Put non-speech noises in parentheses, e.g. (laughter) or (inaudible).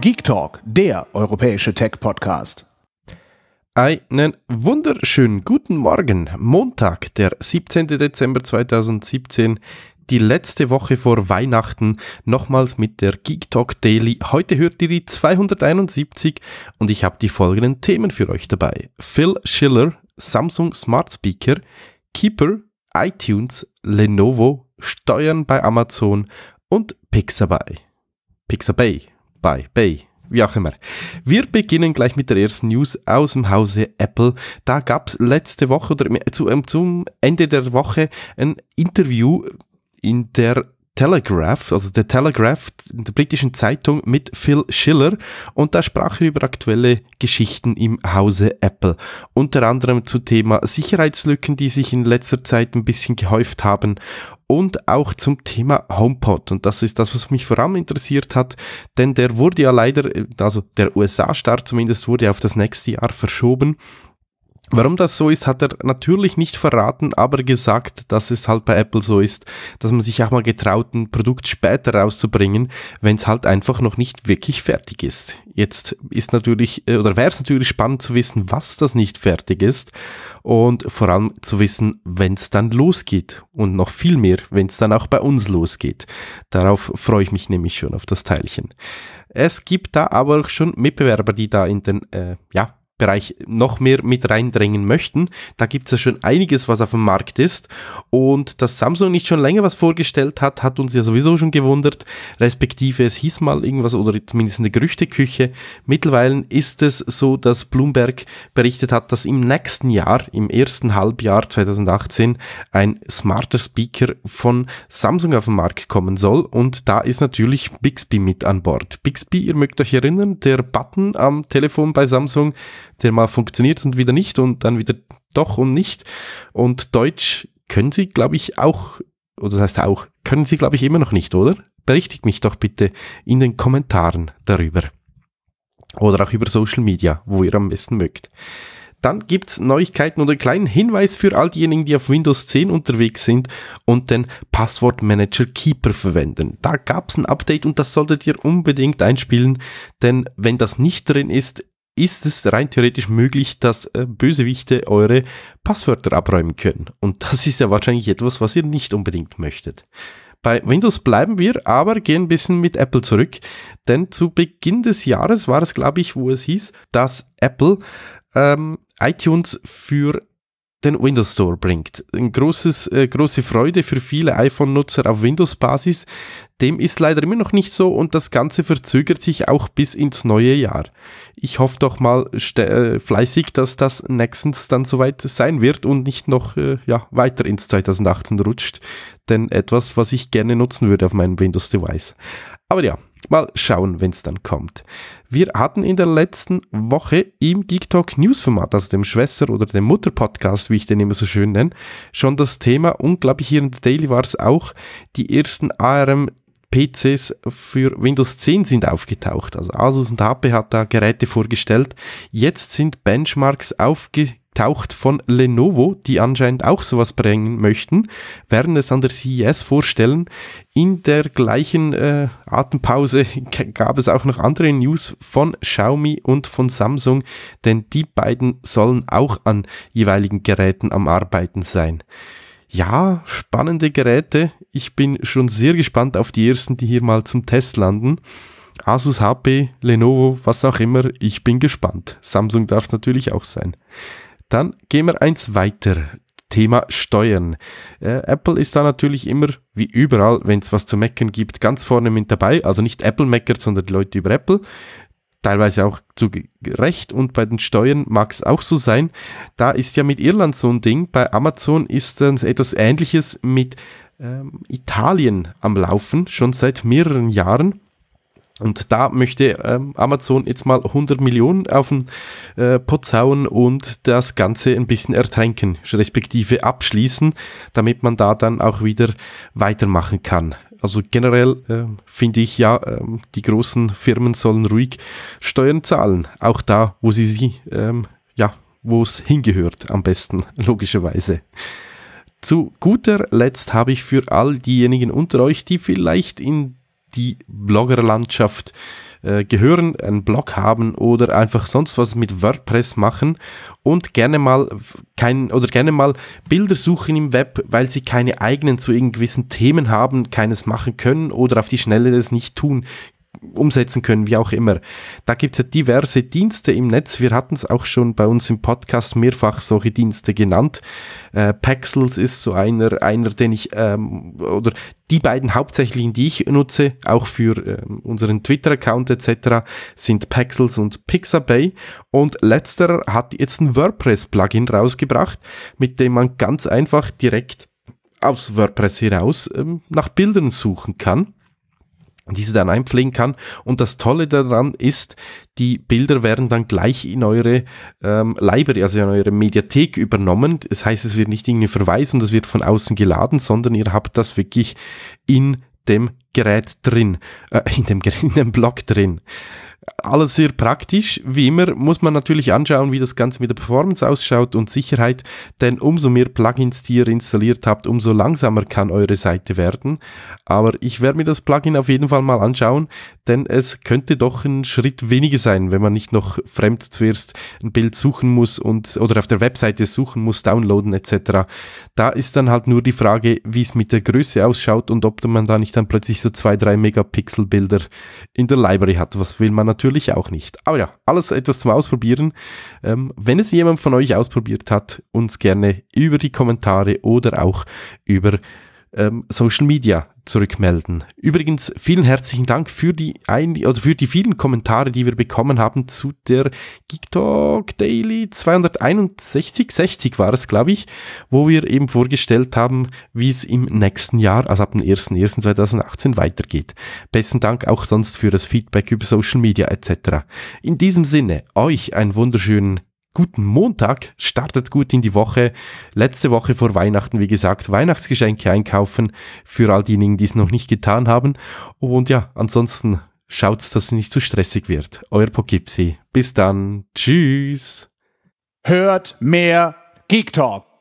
Geek Talk, der europäische Tech-Podcast. Einen wunderschönen guten Morgen. Montag, der 17. Dezember 2017. Die letzte Woche vor Weihnachten nochmals mit der Geek Talk Daily. Heute hört ihr die 271 und ich habe die folgenden Themen für euch dabei. Phil Schiller, Samsung Smart Speaker, Keeper, iTunes, Lenovo, Steuern bei Amazon und Pixabay. Pixabay bei, bei, wie auch immer. Wir beginnen gleich mit der ersten News aus dem Hause Apple. Da gab es letzte Woche oder äh, zu, ähm, zum Ende der Woche ein Interview in der Telegraph, also der Telegraph in der britischen Zeitung mit Phil Schiller und da sprach er über aktuelle Geschichten im Hause Apple. Unter anderem zu Thema Sicherheitslücken, die sich in letzter Zeit ein bisschen gehäuft haben und auch zum Thema HomePod. Und das ist das, was mich vor allem interessiert hat, denn der wurde ja leider, also der USA-Start zumindest wurde auf das nächste Jahr verschoben Warum das so ist, hat er natürlich nicht verraten, aber gesagt, dass es halt bei Apple so ist, dass man sich auch mal getraut, ein Produkt später rauszubringen, wenn es halt einfach noch nicht wirklich fertig ist. Jetzt ist natürlich, äh, oder wäre es natürlich spannend zu wissen, was das nicht fertig ist und vor allem zu wissen, wenn es dann losgeht und noch viel mehr, wenn es dann auch bei uns losgeht. Darauf freue ich mich nämlich schon auf das Teilchen. Es gibt da aber auch schon Mitbewerber, die da in den, äh, ja, Bereich noch mehr mit reindrängen möchten. Da gibt es ja schon einiges, was auf dem Markt ist. Und dass Samsung nicht schon länger was vorgestellt hat, hat uns ja sowieso schon gewundert. Respektive es hieß mal irgendwas oder zumindest in der Gerüchteküche. Mittlerweile ist es so, dass Bloomberg berichtet hat, dass im nächsten Jahr, im ersten Halbjahr 2018, ein smarter Speaker von Samsung auf den Markt kommen soll. Und da ist natürlich Bixby mit an Bord. Bixby, ihr mögt euch erinnern, der Button am Telefon bei Samsung, der mal funktioniert und wieder nicht und dann wieder doch und nicht. Und Deutsch können sie, glaube ich, auch, oder das heißt auch, können sie, glaube ich, immer noch nicht, oder? Berichtigt mich doch bitte in den Kommentaren darüber. Oder auch über Social Media, wo ihr am besten mögt. Dann gibt es Neuigkeiten und einen kleinen Hinweis für all diejenigen, die auf Windows 10 unterwegs sind und den Passwortmanager Keeper verwenden. Da gab es ein Update und das solltet ihr unbedingt einspielen, denn wenn das nicht drin ist, ist es rein theoretisch möglich, dass äh, Bösewichte eure Passwörter abräumen können. Und das ist ja wahrscheinlich etwas, was ihr nicht unbedingt möchtet. Bei Windows bleiben wir, aber gehen ein bisschen mit Apple zurück. Denn zu Beginn des Jahres war es, glaube ich, wo es hieß, dass Apple ähm, iTunes für den Windows Store bringt. Eine äh, große Freude für viele iPhone-Nutzer auf Windows-Basis. Dem ist leider immer noch nicht so und das Ganze verzögert sich auch bis ins neue Jahr. Ich hoffe doch mal äh, fleißig, dass das nächstens dann soweit sein wird und nicht noch äh, ja, weiter ins 2018 rutscht. Denn etwas, was ich gerne nutzen würde auf meinem Windows-Device. Aber ja, Mal schauen, wenn es dann kommt. Wir hatten in der letzten Woche im Geek Talk News Format, also dem Schwester- oder dem Mutter-Podcast, wie ich den immer so schön nenne, schon das Thema und glaube ich hier in der Daily war es auch, die ersten ARM PCs für Windows 10 sind aufgetaucht. Also Asus und HP hat da Geräte vorgestellt. Jetzt sind Benchmarks aufgetaucht taucht von Lenovo, die anscheinend auch sowas bringen möchten, werden es an der CES vorstellen. In der gleichen äh, Atempause (laughs) gab es auch noch andere News von Xiaomi und von Samsung, denn die beiden sollen auch an jeweiligen Geräten am Arbeiten sein. Ja, spannende Geräte. Ich bin schon sehr gespannt auf die ersten, die hier mal zum Test landen. Asus, HP, Lenovo, was auch immer. Ich bin gespannt. Samsung darf es natürlich auch sein. Dann gehen wir eins weiter. Thema Steuern. Äh, Apple ist da natürlich immer, wie überall, wenn es was zu meckern gibt, ganz vorne mit dabei. Also nicht Apple meckert, sondern die Leute über Apple. Teilweise auch zu Recht und bei den Steuern mag es auch so sein. Da ist ja mit Irland so ein Ding. Bei Amazon ist dann etwas Ähnliches mit ähm, Italien am Laufen, schon seit mehreren Jahren. Und da möchte ähm, Amazon jetzt mal 100 Millionen auf den äh, Putz hauen und das Ganze ein bisschen ertränken, respektive abschließen, damit man da dann auch wieder weitermachen kann. Also generell äh, finde ich ja, äh, die großen Firmen sollen ruhig Steuern zahlen, auch da, wo sie sie, ähm, ja, wo es hingehört, am besten, (laughs) logischerweise. Zu guter Letzt habe ich für all diejenigen unter euch, die vielleicht in die Bloggerlandschaft äh, gehören, einen Blog haben oder einfach sonst was mit WordPress machen und gerne mal kein oder gerne mal Bilder suchen im Web, weil sie keine eigenen zu irgendwelchen Themen haben, keines machen können oder auf die Schnelle das nicht tun, umsetzen können, wie auch immer. Da gibt es ja diverse Dienste im Netz. Wir hatten es auch schon bei uns im Podcast mehrfach solche Dienste genannt. Äh, Paxels ist so einer, einer, den ich, ähm, oder die beiden hauptsächlichen, die ich nutze, auch für ähm, unseren Twitter-Account etc., sind Pexels und Pixabay. Und letzterer hat jetzt ein WordPress-Plugin rausgebracht, mit dem man ganz einfach direkt aus WordPress heraus ähm, nach Bildern suchen kann diese dann einpflegen kann. Und das Tolle daran ist, die Bilder werden dann gleich in eure ähm, Library, also in eure Mediathek übernommen. Das heißt, es wird nicht irgendwie verweisen, das wird von außen geladen, sondern ihr habt das wirklich in dem Gerät drin, äh, in, dem, (laughs) in dem Blog drin alles sehr praktisch. Wie immer muss man natürlich anschauen, wie das Ganze mit der Performance ausschaut und Sicherheit, denn umso mehr Plugins, die ihr installiert habt, umso langsamer kann eure Seite werden. Aber ich werde mir das Plugin auf jeden Fall mal anschauen, denn es könnte doch ein Schritt weniger sein, wenn man nicht noch fremd zuerst ein Bild suchen muss und oder auf der Webseite suchen muss, downloaden etc. Da ist dann halt nur die Frage, wie es mit der Größe ausschaut und ob man da nicht dann plötzlich so zwei, drei Megapixel Bilder in der Library hat. Was will man natürlich auch nicht. Aber ja, alles etwas zum Ausprobieren. Ähm, wenn es jemand von euch ausprobiert hat, uns gerne über die Kommentare oder auch über ähm, Social Media zurückmelden. Übrigens, vielen herzlichen Dank für die, ein, also für die vielen Kommentare, die wir bekommen haben zu der GeekTalk Daily 261, 60 war es, glaube ich, wo wir eben vorgestellt haben, wie es im nächsten Jahr, also ab dem 01.01.2018 weitergeht. Besten Dank auch sonst für das Feedback über Social Media etc. In diesem Sinne, euch einen wunderschönen guten Montag, startet gut in die Woche. Letzte Woche vor Weihnachten, wie gesagt, Weihnachtsgeschenke einkaufen für all diejenigen, die es noch nicht getan haben. Und ja, ansonsten schaut's, dass es nicht zu stressig wird. Euer Poughkeepsie. Bis dann. Tschüss. Hört mehr Geek Talk.